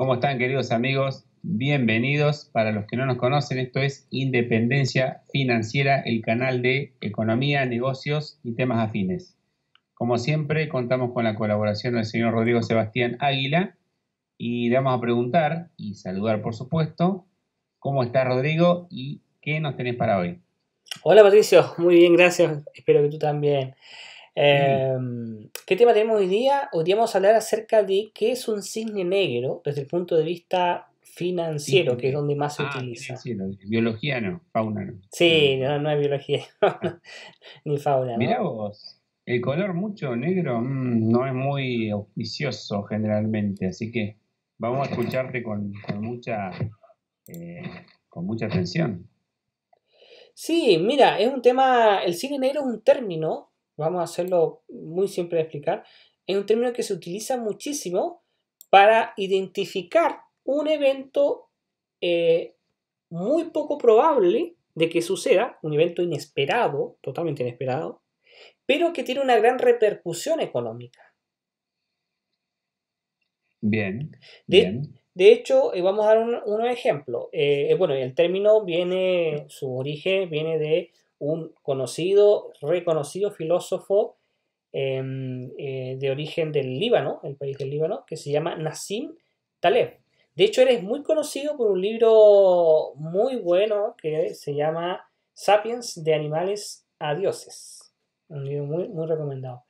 ¿Cómo están queridos amigos? Bienvenidos. Para los que no nos conocen, esto es Independencia Financiera, el canal de economía, negocios y temas afines. Como siempre, contamos con la colaboración del señor Rodrigo Sebastián Águila y le vamos a preguntar y saludar, por supuesto, cómo está Rodrigo y qué nos tenés para hoy. Hola Patricio, muy bien, gracias. Espero que tú también. Em, ¿Qué tema tenemos hoy día? Hoy hablar acerca de qué es un cisne negro desde el punto de vista financiero, que es donde más se ah, utiliza. Biología no, fauna no. Sí, no, hay biología ah. ni fauna. ¿no? Mirá vos, el color mucho negro mm, no es muy auspicioso generalmente, así que vamos a escucharte con, mucha, eh, con mucha atención. Sí, mira, es un tema, el cisne negro es un término vamos a hacerlo muy simple de explicar, es un término que se utiliza muchísimo para identificar un evento eh, muy poco probable de que suceda, un evento inesperado, totalmente inesperado, pero que tiene una gran repercusión económica. Bien. De, hecho, eh, vamos a dar un, ejemplo. Eh, bueno, el término viene, su origen viene de un conocido, reconocido filósofo em, eh, de origen del Líbano, el país del Líbano, que se llama Nassim Taleb. De hecho, él es muy conocido por un libro muy bueno que se llama Sapiens de animales a dioses. Un libro muy, recomendado.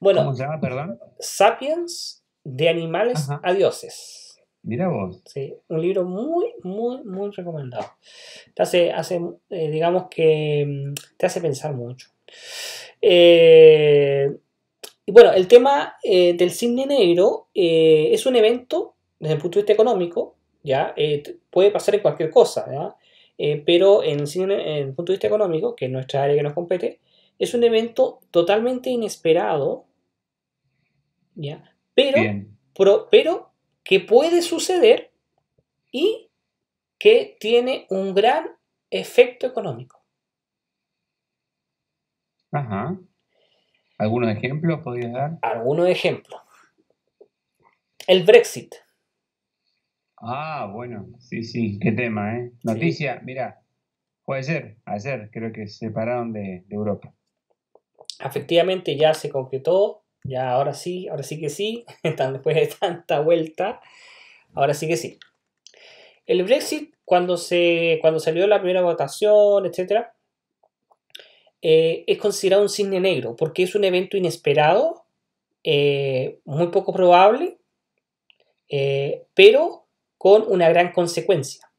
Bueno, perdón? Sapiens de animales a dioses. Mira vos. Sí, un libro muy, muy, muy recomendado. Te hace, eh, digamos que mm, te hace pensar mucho. Eh, y bueno, el tema eh, del cine negro es un evento desde el punto de vista económico, ya puede pasar en cualquier cosa, pero en el, en punto de vista económico, que es nuestra área que nos compete, es un evento totalmente inesperado, ya, pero, pero que puede suceder y que tiene un gran efecto económico. Ajá. ¿Algunos ejemplos podrías dar? Algunos ejemplos. El Brexit. Ah, bueno, sí, sí, qué tema, ¿eh? Noticia, mira, puede ser, ayer creo que se separaron de, de Europa. Efectivamente, ya se concretó ya, ahora sí, ahora sí que sí, después de tanta vuelta, ahora sí que sí. El Brexit, cuando, se, cuando salió la primera votación, etc., eh, es considerado un cisne negro porque es un evento inesperado, eh, muy poco probable, eh, pero con una gran consecuencia.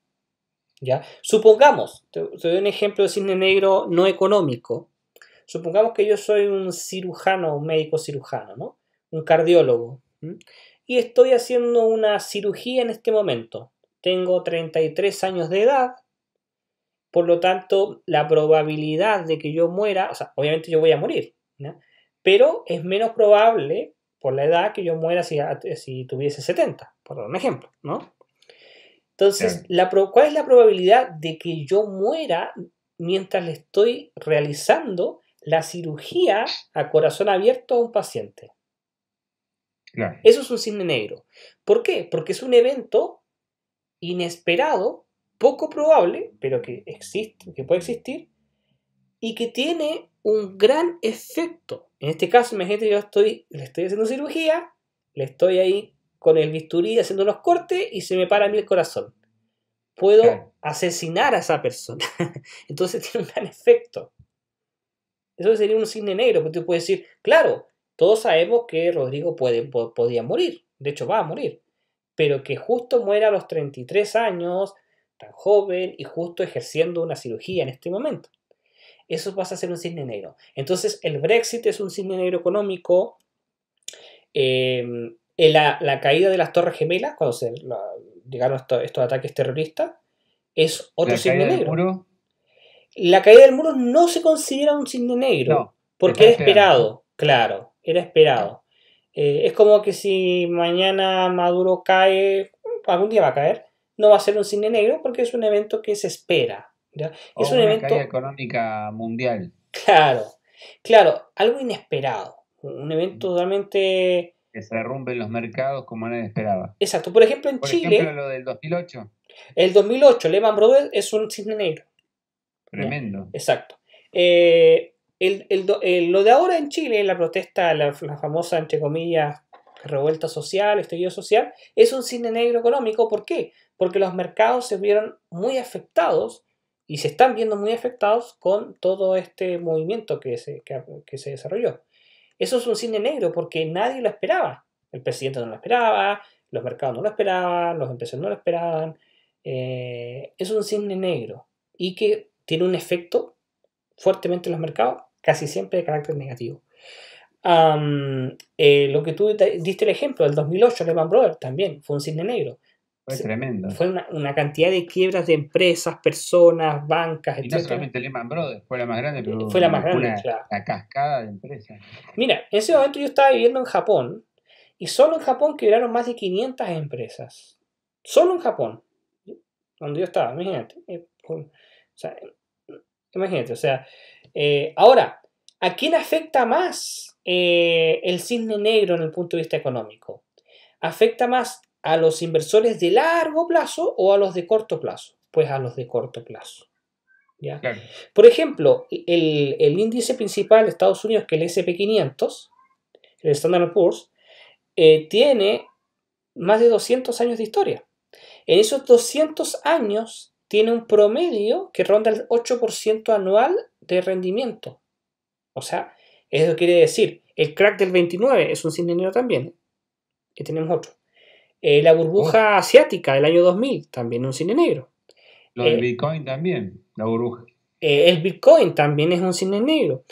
¿ya? Supongamos, te, te doy un ejemplo de cisne negro no económico, Supongamos que yo soy un cirujano, un médico cirujano, ¿no? Un cardiólogo. Y estoy haciendo una cirugía en este momento. Tengo 33 años de edad. Por lo tanto, la probabilidad de que yo muera, o sea, obviamente yo voy a morir, pero es menos probable por la edad que yo muera si, tuviese 70, por un ejemplo, ¿no? Entonces, ¿cuál es la probabilidad de que yo muera mientras le estoy realizando la cirugía a corazón abierto a un paciente. Eso es un cine negro. ¿Por qué? Porque es un evento inesperado, poco probable, pero que existe, que puede existir, y que tiene un gran efecto. En este caso, imagínate, yo estoy, le estoy haciendo cirugía, le estoy ahí con el bisturí haciendo los cortes y se me para a mí el corazón. Puedo asesinar a esa persona. Entonces tiene un gran efecto. Eso sería un cisne negro, porque tú puedes decir, claro, todos sabemos que Rodrigo puede, podía morir, de hecho va a morir, pero que justo muera a los 33 años, tan joven y justo ejerciendo una cirugía en este momento. Eso pasa a ser un cisne negro. Entonces el Brexit es un cisne negro económico. Em, eh, la, caída de las Torres Gemelas, cuando se, llegaron estos, ataques terroristas, es otro la negro. La caída del muro no se considera un cine negro, porque era esperado, claro, era esperado. Eh, es como que si mañana Maduro cae, algún día va a caer, no va a ser un cine negro porque es un evento que se espera. es un evento... caída económica mundial. Claro, claro, algo inesperado, un evento mm. totalmente... Que se en los mercados como nadie esperaba. Exacto, por ejemplo en Chile... Por ejemplo lo del 2008. El 2008, Lehman Brothers es un cine negro. Tremendo. Exacto. Eh, eh, lo de ahora en Chile, la protesta, la, famosa, entre comillas, revuelta social, estallido social, es un cine negro económico. ¿Por qué? Porque los mercados se vieron muy afectados y se están viendo muy afectados con todo este movimiento que se, desarrolló. Eso es un cine negro porque nadie lo esperaba. El presidente no lo esperaba, los mercados no lo esperaban, los empresarios no lo esperaban. Eh, es un cine negro y que tiene un efecto fuertemente en los mercados, casi siempre de carácter negativo. Eh, lo que tú diste el ejemplo, del 2008 Lehman Brothers también fue un cine negro. Fue tremendo. Fue una, cantidad de quiebras de empresas, personas, bancas, etc. Y no Lehman Brothers, fue la más grande, pero fue la más grande, la cascada de empresas. Mira, en ese momento yo estaba viviendo en Japón y solo en Japón quebraron más de 500 empresas. Solo en Japón, donde yo estaba, imagínate. Eh, o sea, Imagínate, o sea, eh, ahora, ¿a quién afecta más eh, el cisne negro en el punto de vista económico? ¿Afecta más a los inversores de largo plazo o a los de corto plazo? Pues a los de corto plazo. ¿ya? Por ejemplo, el, índice principal de Estados Unidos, que es el SP500, el Standard Poor's, eh, tiene más de 200 años de historia. En esos 200 años tiene un promedio que ronda el 8% anual de rendimiento. O sea, eso quiere decir, el crack del 29 es un negro también. que ¿eh? tenemos otro. Eh, la burbuja oh. asiática del año 2000, también un cine negro. Lo del eh, Bitcoin también, la burbuja. el Bitcoin también es un cine negro.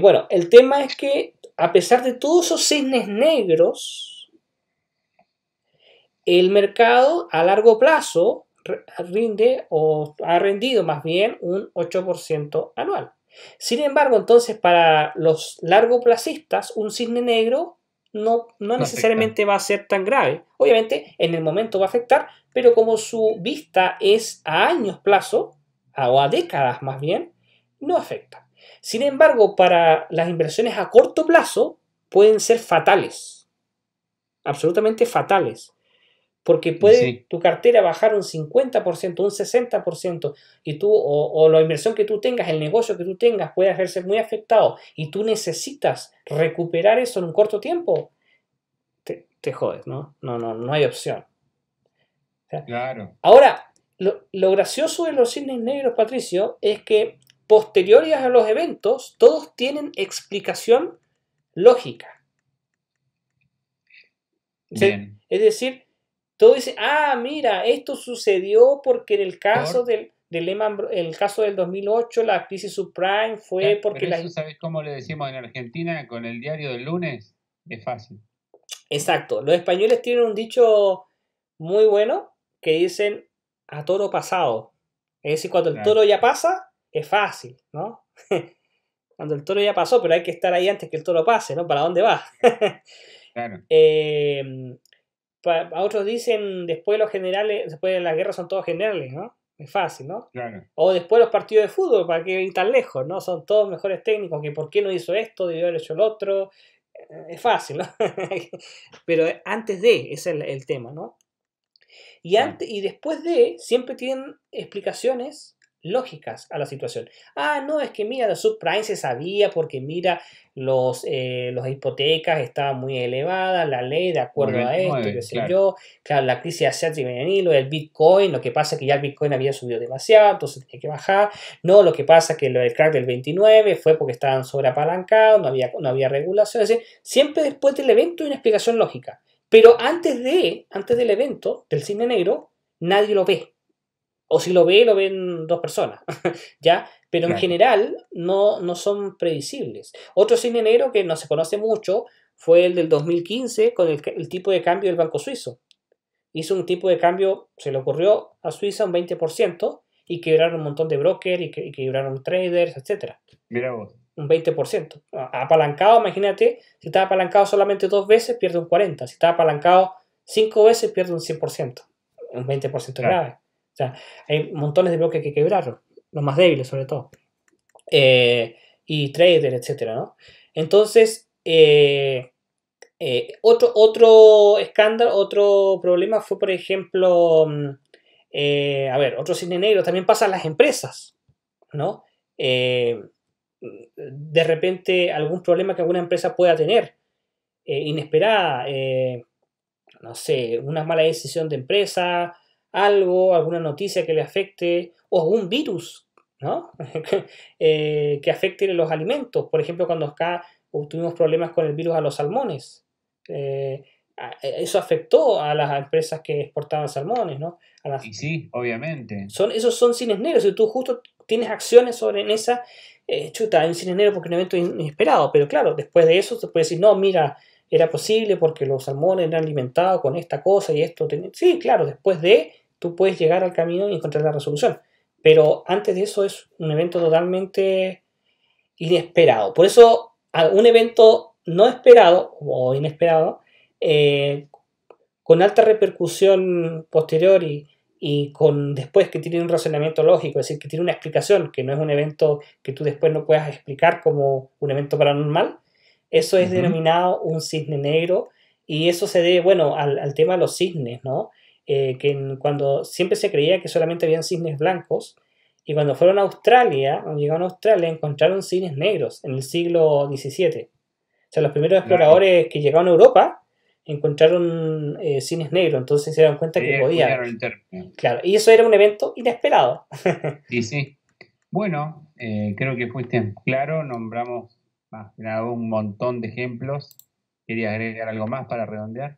bueno, el tema es que a pesar de todos esos cisnes negros, el mercado a largo plazo rinde o ha rendido más bien un 8% anual. Sin embargo, entonces para los largo largoplacistas, un cisne negro no, no, necesariamente va a ser tan grave. Obviamente, en el momento va a afectar, pero como su vista es a años plazo, o a décadas más bien, no afecta. Sin embargo, para las inversiones a corto plazo pueden ser fatales, absolutamente fatales. Porque puede tu cartera bajar un 50%, un 60%, y tú, o, la inversión que tú tengas, el negocio que tú tengas, puede hacerse muy afectado y tú necesitas recuperar eso en un corto tiempo, te, te jodes, ¿no? No, no, no hay opción. claro. Ahora, lo, lo gracioso de los cisnes negros, Patricio, es que posteriores a los eventos, todos tienen explicación lógica. Bien. Es decir, todo dice, ah, mira, esto sucedió porque en el caso del, el caso del 2008, la crisis subprime fue porque... ¿Sabes cómo le decimos en Argentina con el diario del lunes? Es fácil. Exacto. Los españoles tienen un dicho muy bueno que dicen a toro pasado. Es decir, cuando el toro ya pasa, es fácil, ¿no? cuando el toro ya pasó, pero hay que estar ahí antes que el toro pase, ¿no? ¿Para dónde va? claro. Em, a otros dicen después los generales, después de la guerra son todos generales, ¿no? Es fácil, ¿no? O después los partidos de fútbol, ¿para qué ir tan lejos, no? Son todos mejores técnicos, que por qué no hizo esto, debió haber hecho el otro. Eh, es fácil, ¿no? Pero antes de, es el, tema, ¿no? Y, antes, y después de, siempre tienen explicaciones lógicas a la situación. Ah, no, es que mira, los subprimes se sabía porque mira, los, eh, los hipotecas estaban muy elevadas, la ley de acuerdo a esto, qué sé yo, claro, la crisis de Asiat el Bitcoin, lo que pasa es que ya el Bitcoin había subido demasiado, entonces tenía que bajar, no, lo que pasa es que el crack del 29 fue porque estaban sobreapalancados, no había, no había regulación, siempre después del evento hay una explicación lógica, pero antes de, antes del evento, del cine negro, nadie lo ve o si lo ve, lo ven dos personas, ¿ya? Pero en general no, no son previsibles. Otro cine negro que no se conoce mucho fue el del 2015 con el, tipo de cambio del Banco Suizo. Hizo un tipo de cambio, se le ocurrió a Suiza un 20% y quebraron un montón de brokers y, quebraron traders, etc. Mira vos. Un 20%. Apalancado, imagínate, si está apalancado solamente dos veces, pierde un 40%. Si está apalancado cinco veces, pierde un 100%. Un 20% grave. O sea, hay montones de bloques que quebraron, los más débiles sobre todo. Eh, y trader, etcétera, Entonces, eh, eh, otro, otro escándalo, otro problema fue, por ejemplo, mm, a ver, otro cine negro, también pasa las empresas, ¿no? de repente algún problema que alguna empresa pueda tener, inesperada, no sé, una mala decisión de empresa, algo, alguna noticia que le afecte, o algún virus, ¿no? Eh, que afecte los alimentos. Por ejemplo, cuando acá tuvimos problemas con el virus a los salmones. Eh, eso afectó a las empresas que exportaban salmones, ¿no? sí, obviamente. Son, esos son cines negros. Si tú justo tienes acciones sobre en esa, eh, chuta, hay un cine negro porque es un evento inesperado. Pero claro, después de eso se puede decir, no, mira, era posible porque los salmones eran alimentados con esta cosa y esto. Sí, claro, después de tú puedes llegar al camino y encontrar la resolución. Pero antes de eso es un evento totalmente inesperado. Por eso, un evento no esperado o inesperado, eh, con alta repercusión posterior y, con después que tiene un razonamiento lógico, es decir, que tiene una explicación, que no es un evento que tú después no puedas explicar como un evento paranormal, eso es denominado un cisne negro y eso se debe, bueno, al, al tema de los cisnes, ¿no? Eh, que cuando siempre se creía que solamente habían cisnes blancos, y cuando fueron a Australia, cuando llegaron a Australia, encontraron cisnes negros en el siglo XVII. O sea, los primeros exploradores que llegaron a Europa encontraron eh, cines negros, entonces se dieron cuenta que podían. Claro, y eso era un evento inesperado. sí, sí. Bueno, eh, creo que fuiste claro, nombramos más un montón de ejemplos. ¿Querías agregar algo más para redondear?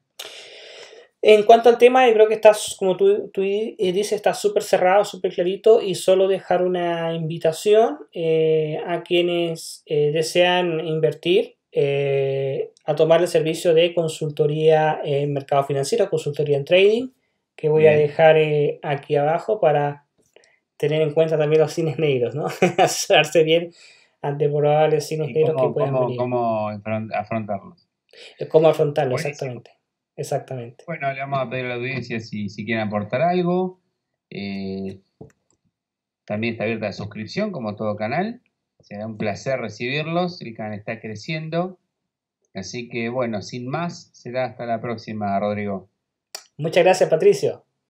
En cuanto al tema, creo que está, como tú, eh, dices, está súper cerrado, súper clarito y solo dejar una invitación eh, a quienes eh, desean invertir a tomar el servicio de consultoría en mercado financiero, consultoría en trading, que voy a dejar aquí abajo para tener en cuenta también los cines negros, ¿no? bien ante probables cines negros que puedan venir. ¿Cómo afrontarlos? ¿Cómo afrontarlos? Exactamente. Exactamente. Bueno, le vamos a pedir a la audiencia si, si quieren aportar algo. Eh, también está abierta la suscripción, como todo canal. Será un placer recibirlos. El canal está creciendo. Así que bueno, sin más, será hasta la próxima, Rodrigo. Muchas gracias, Patricio.